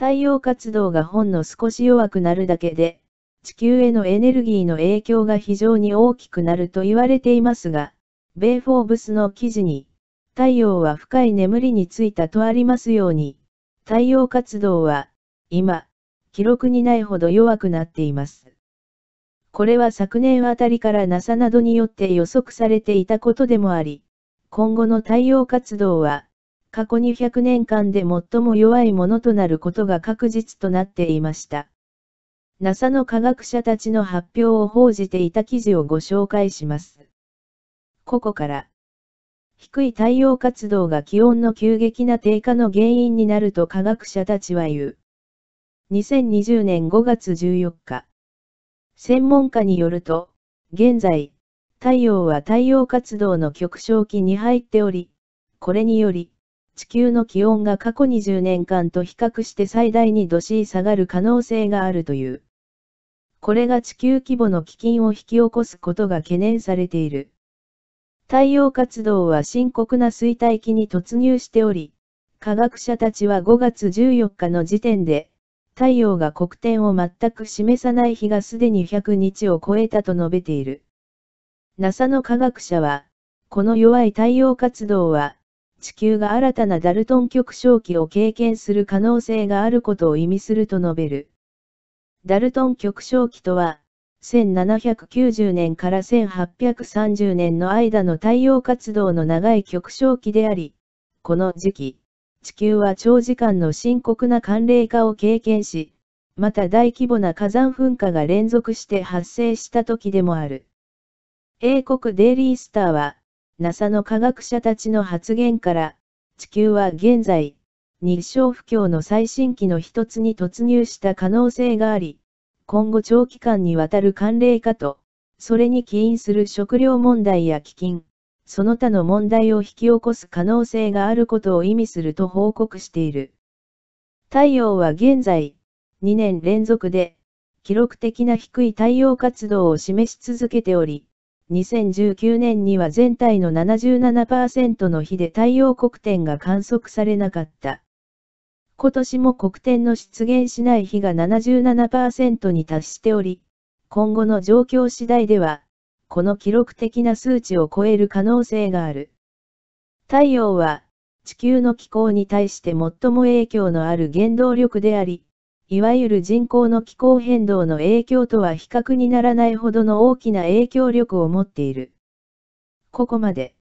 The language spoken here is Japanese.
太陽活動がほんの少し弱くなるだけで、地球へのエネルギーの影響が非常に大きくなると言われていますが、ベフォーブスの記事に、太陽は深い眠りについたとありますように、太陽活動は、今、記録にないほど弱くなっています。これは昨年あたりから NASA などによって予測されていたことでもあり、今後の太陽活動は、過去200年間で最も弱いものとなることが確実となっていました。NASA の科学者たちの発表を報じていた記事をご紹介します。ここから、低い太陽活動が気温の急激な低下の原因になると科学者たちは言う。2020年5月14日、専門家によると、現在、太陽は太陽活動の極小期に入っており、これにより、地球の気温が過去20年間と比較して最大に度 C 下がる可能性があるという。これが地球規模の飢饉を引き起こすことが懸念されている。太陽活動は深刻な衰退期に突入しており、科学者たちは5月14日の時点で、太陽が黒点を全く示さない日がすでに100日を超えたと述べている。NASA の科学者は、この弱い太陽活動は、地球が新たなダルトン極小期を経験する可能性があることを意味すると述べる。ダルトン極小期とは、1790年から1830年の間の太陽活動の長い極小期であり、この時期、地球は長時間の深刻な寒冷化を経験し、また大規模な火山噴火が連続して発生した時でもある。英国デイリースターは、NASA の科学者たちの発言から、地球は現在、日照不況の最新期の一つに突入した可能性があり、今後長期間にわたる寒冷化と、それに起因する食料問題や飢饉、その他の問題を引き起こす可能性があることを意味すると報告している。太陽は現在、2年連続で、記録的な低い太陽活動を示し続けており、2019年には全体の77%の日で太陽黒点が観測されなかった。今年も黒点の出現しない日が77%に達しており、今後の状況次第では、この記録的な数値を超える可能性がある。太陽は、地球の気候に対して最も影響のある原動力であり、いわゆる人口の気候変動の影響とは比較にならないほどの大きな影響力を持っている。ここまで。